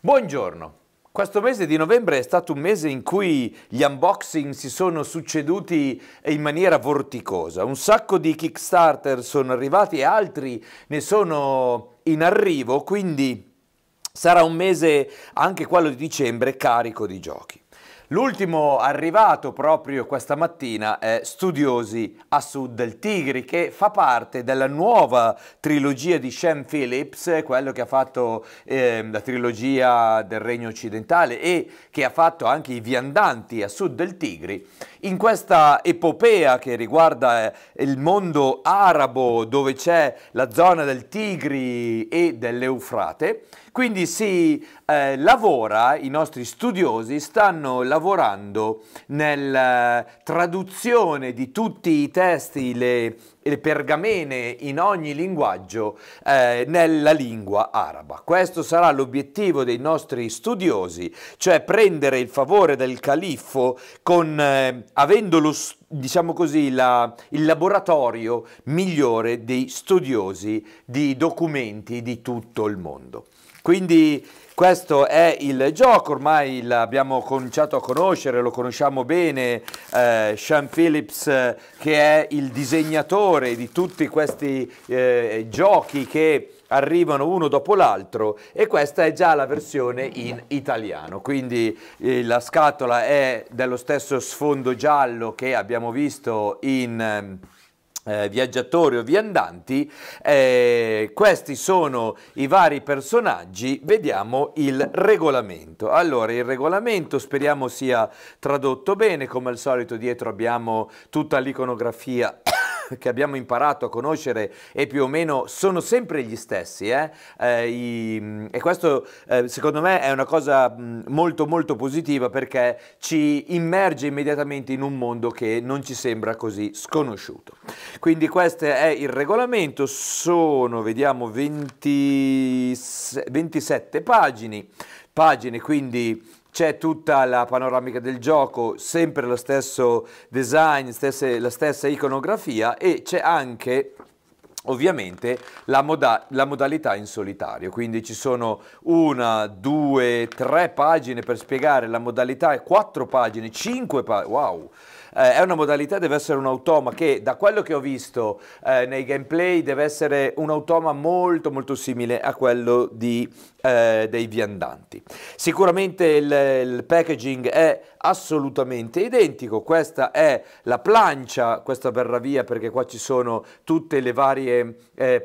Buongiorno. Questo mese di novembre è stato un mese in cui gli unboxing si sono succeduti in maniera vorticosa. Un sacco di Kickstarter sono arrivati e altri ne sono in arrivo, quindi sarà un mese anche quello di dicembre carico di giochi. L'ultimo arrivato proprio questa mattina è Studiosi a Sud del Tigri, che fa parte della nuova trilogia di Shem Phillips, quello che ha fatto eh, la trilogia del Regno Occidentale e che ha fatto anche i viandanti a Sud del Tigri. In questa epopea che riguarda eh, il mondo arabo, dove c'è la zona del Tigri e dell'Eufrate, quindi si eh, lavora, i nostri studiosi stanno lavorando lavorando nella eh, traduzione di tutti i testi, le, le pergamene in ogni linguaggio eh, nella lingua araba. Questo sarà l'obiettivo dei nostri studiosi, cioè prendere il favore del califfo con, eh, avendo lo, diciamo così, la, il laboratorio migliore dei studiosi di documenti di tutto il mondo. Quindi questo è il gioco, ormai l'abbiamo cominciato a conoscere, lo conosciamo bene, eh, Sean Phillips eh, che è il disegnatore di tutti questi eh, giochi che arrivano uno dopo l'altro e questa è già la versione in italiano quindi eh, la scatola è dello stesso sfondo giallo che abbiamo visto in ehm, eh, viaggiatori o viandanti, eh, questi sono i vari personaggi, vediamo il regolamento. Allora, il regolamento speriamo sia tradotto bene, come al solito dietro abbiamo tutta l'iconografia che abbiamo imparato a conoscere e più o meno sono sempre gli stessi. Eh? Eh, i, mm, e questo eh, secondo me è una cosa mm, molto molto positiva perché ci immerge immediatamente in un mondo che non ci sembra così sconosciuto. Quindi questo è il regolamento, sono vediamo 20, 27 pagine, pagine quindi c'è tutta la panoramica del gioco, sempre lo stesso design, stesse, la stessa iconografia e c'è anche ovviamente la, moda la, modalità in solitario, quindi ci sono una, due, tre pagine per spiegare la modalità, quattro pagine, cinque pagine, wow! eh, è una modalità, deve essere un automa che da quello che ho visto eh, nei gameplay deve essere un automa molto molto simile a quello di, eh, dei viandanti. Sicuramente il, il packaging è assolutamente identico, questa è la plancia, questa verrà via perché qua ci sono tutte le varie eh,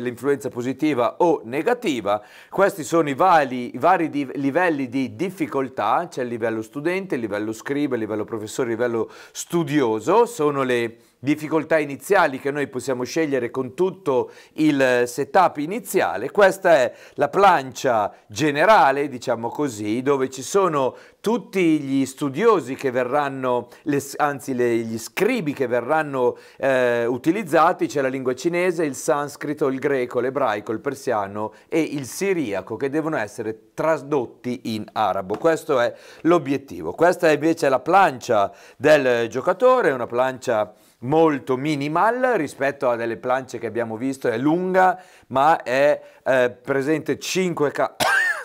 l'influenza positiva o negativa, questi sono i vari, i vari livelli di difficoltà, c'è il livello studente, il livello scriba, il livello professore, il livello studioso, sono le difficoltà iniziali che noi possiamo scegliere con tutto il setup iniziale. Questa è la plancia generale, diciamo così, dove ci sono tutti gli studiosi che verranno, le, anzi le, gli scribi che verranno eh, utilizzati, c'è la lingua cinese, il sanscrito, il greco, l'ebraico, il persiano e il siriaco che devono essere tradotti in arabo. Questo è l'obiettivo. Questa è invece la plancia del giocatore, una plancia molto minimal rispetto a delle planche che abbiamo visto, è lunga ma è eh, presente 5 ca-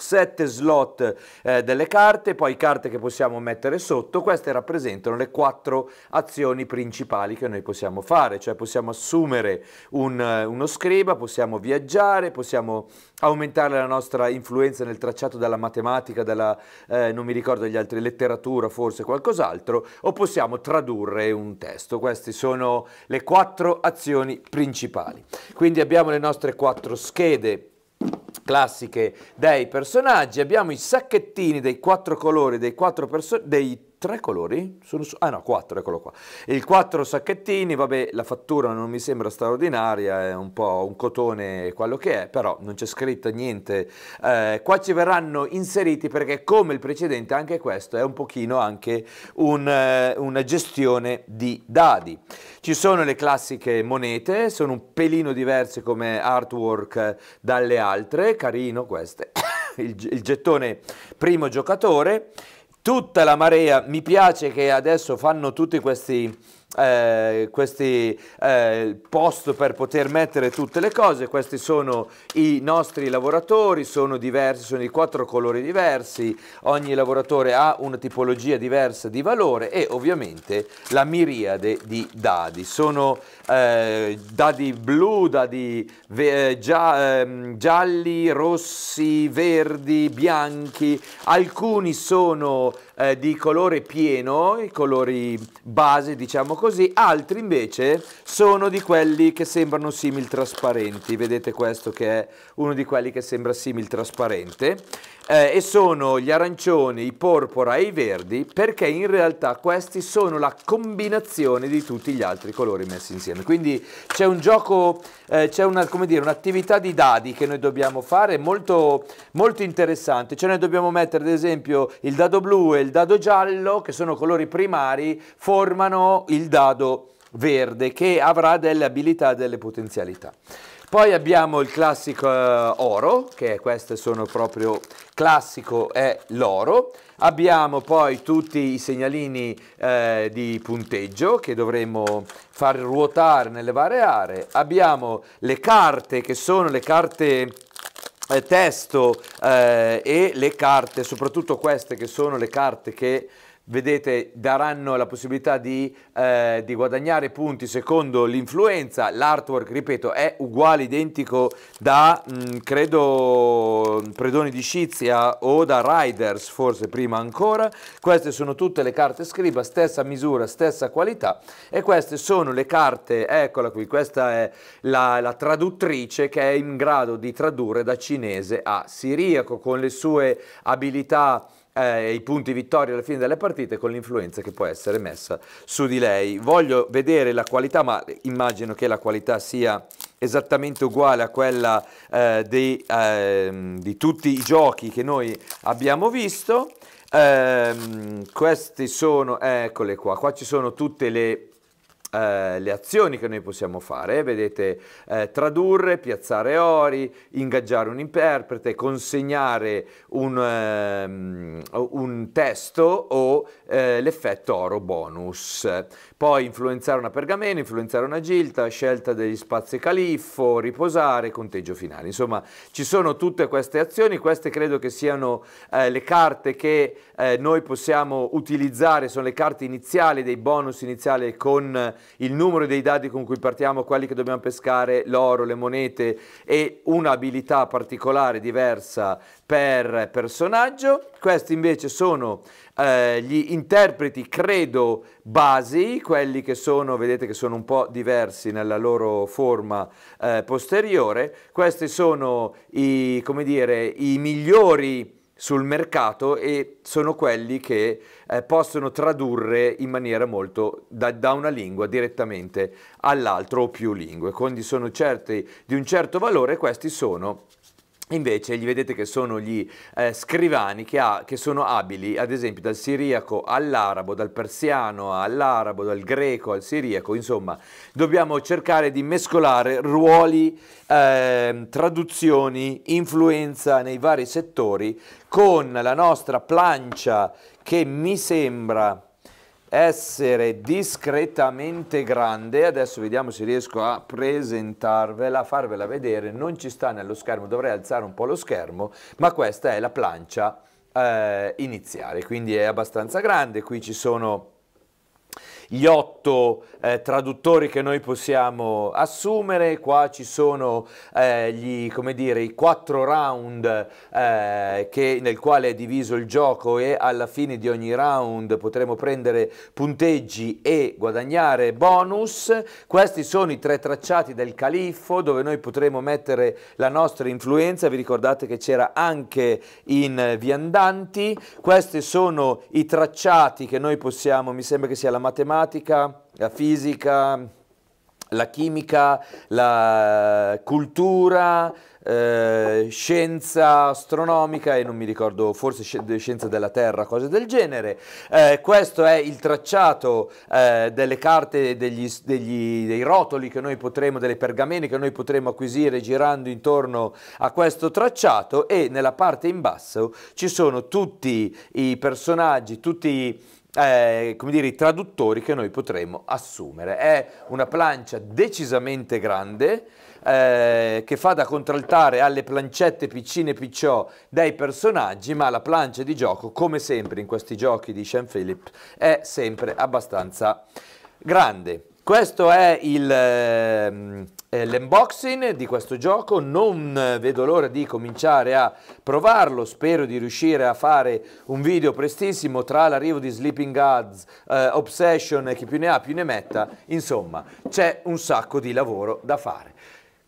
sette slot eh, delle carte, poi carte che possiamo mettere sotto, queste rappresentano le quattro azioni principali che noi possiamo fare, cioè possiamo assumere un, eh, uno scriba, possiamo viaggiare, possiamo aumentare la nostra influenza nel tracciato della matematica, della, eh, non mi ricordo gli altri, letteratura forse qualcos'altro, o possiamo tradurre un testo. Queste sono le quattro azioni principali. Quindi abbiamo le nostre quattro schede classiche dei personaggi, abbiamo i sacchettini dei quattro colori, dei quattro, personaggi, tre colori? Sono, ah no, quattro, eccolo qua. Il quattro sacchettini, vabbè, la fattura non mi sembra straordinaria, è un po' un cotone quello che è, però non c'è scritto niente. Eh, qua ci verranno inseriti perché come il precedente anche questo è un pochino anche un, eh, una gestione di dadi. Ci sono le classiche monete, sono un pelino diverse come artwork dalle altre, carino queste. il, il gettone primo giocatore tutta la marea, mi piace che adesso fanno tutti questi eh, questi eh, post per poter mettere tutte le cose, questi sono i nostri lavoratori, sono diversi, sono di quattro colori diversi, ogni lavoratore ha una tipologia diversa di valore e ovviamente la miriade di dadi, sono eh, dadi blu, dadi eh, gia ehm, gialli, rossi, verdi, bianchi, alcuni sono eh, di colore pieno, i colori base diciamo così, altri invece sono di quelli che sembrano simil trasparenti, vedete questo che è uno di quelli che sembra simil trasparente, eh, e sono gli arancioni, i porpora e i verdi perché in realtà questi sono la combinazione di tutti gli altri colori messi insieme, quindi c'è un gioco, eh, c'è un'attività di dadi che noi dobbiamo fare molto, molto interessante, cioè noi dobbiamo mettere ad esempio il dado blu e il il dado giallo, che sono colori primari, formano il dado verde che avrà delle abilità e delle potenzialità. Poi abbiamo il classico eh, oro, che queste sono proprio classico è l'oro. Abbiamo poi tutti i segnalini eh, di punteggio che dovremo far ruotare nelle varie aree. Abbiamo le carte che sono le carte eh, testo eh, e le carte, soprattutto queste che sono le carte che vedete, daranno la possibilità di, eh, di guadagnare punti secondo l'influenza. L'artwork, ripeto, è uguale, identico da, mh, mm, credo, Predoni di Scizia o da Riders, forse prima ancora. Queste sono tutte le carte scriba, stessa misura, stessa qualità. E queste sono le carte, eccola qui, questa è la, la traduttrice che è in grado di tradurre da cinese a siriaco con le sue abilità eh, i punti vittoria alla fine delle partite con l'influenza che può essere messa su di lei. Voglio vedere la qualità, ma immagino che la qualità sia esattamente uguale a quella eh, dei, eh, di tutti i giochi che noi abbiamo visto. Ehm, questi sono, eccole qua, qua ci sono tutte le eh, le azioni che noi possiamo fare, vedete eh, tradurre, piazzare ori, ingaggiare un interprete, consegnare un, ehm, un testo o eh, l'effetto oro bonus. Poi influenzare una pergamena, influenzare una gilta, scelta degli spazi califfo, riposare, conteggio finale. Insomma, ci sono tutte queste azioni, queste credo che siano eh, le carte che eh, noi possiamo utilizzare, sono le carte iniziali dei bonus iniziali con il numero dei dadi con cui partiamo, quelli che dobbiamo pescare, l'oro, le monete e un'abilità particolare diversa per personaggio. Questi invece sono eh, gli interpreti, credo, basi, quelli che sono, vedete che sono un po' diversi nella loro forma eh, posteriore. Questi sono i, come dire, i migliori sul mercato e sono quelli che eh, possono tradurre in maniera molto da, da una lingua direttamente all'altra o più lingue, quindi sono certi di un certo valore, questi sono Invece gli vedete che sono gli eh, scrivani che, ha, che, sono abili, ad esempio, dal siriaco all'arabo, dal persiano all'arabo, dal greco al siriaco, insomma, dobbiamo cercare di mescolare ruoli, eh, traduzioni, influenza nei vari settori con la nostra plancia che mi sembra essere discretamente grande, adesso vediamo se riesco a presentarvela, a farvela vedere, non ci sta nello schermo, dovrei alzare un po' lo schermo, ma questa è la plancia eh, iniziale, quindi è abbastanza grande, qui ci sono gli otto eh, traduttori che noi possiamo assumere, qua ci sono eh, gli, come dire, i quattro round eh, che, nel quale è diviso il gioco e alla fine di ogni round potremo prendere punteggi e guadagnare bonus. Questi sono i tre tracciati del Califfo dove noi potremo mettere la nostra influenza, vi ricordate che c'era anche in Viandanti, questi sono i tracciati che noi possiamo, mi sembra che sia la matematica, matematica, la fisica, la chimica, la cultura, eh, scienza astronomica e non mi ricordo, forse scienza della Terra, cose del genere. Eh, questo è il tracciato eh, delle carte, degli, degli, dei rotoli che noi potremo, delle pergamene che noi potremo acquisire girando intorno a questo tracciato e nella parte in basso ci sono tutti i personaggi, tutti i eh, come dire, i traduttori che noi potremo assumere. È una plancia decisamente grande eh, che fa da contraltare alle plancette piccine picciò dei personaggi, ma la plancia di gioco, come sempre in questi giochi di Sean Phillips, è sempre abbastanza grande. Questo è il... Eh, eh, l'unboxing di questo gioco, non vedo l'ora di cominciare a provarlo, spero di riuscire a fare un video prestissimo tra l'arrivo di Sleeping Gods, eh, Obsession, chi più ne ha più ne metta, insomma c'è un sacco di lavoro da fare.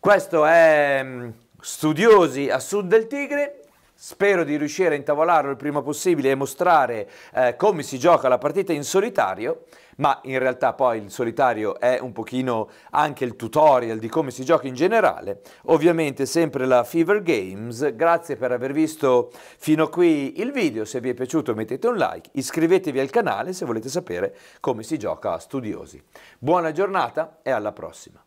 Questo è mm, Studiosi a Sud del Tigre, Spero di riuscire a intavolarlo il prima possibile e mostrare eh, come si gioca la partita in solitario, ma in realtà poi il solitario è un pochino anche il tutorial di come si gioca in generale. Ovviamente sempre la Fever Games, grazie per aver visto fino a qui il video, se vi è piaciuto mettete un like, iscrivetevi al canale se volete sapere come si gioca a Studiosi. Buona giornata e alla prossima!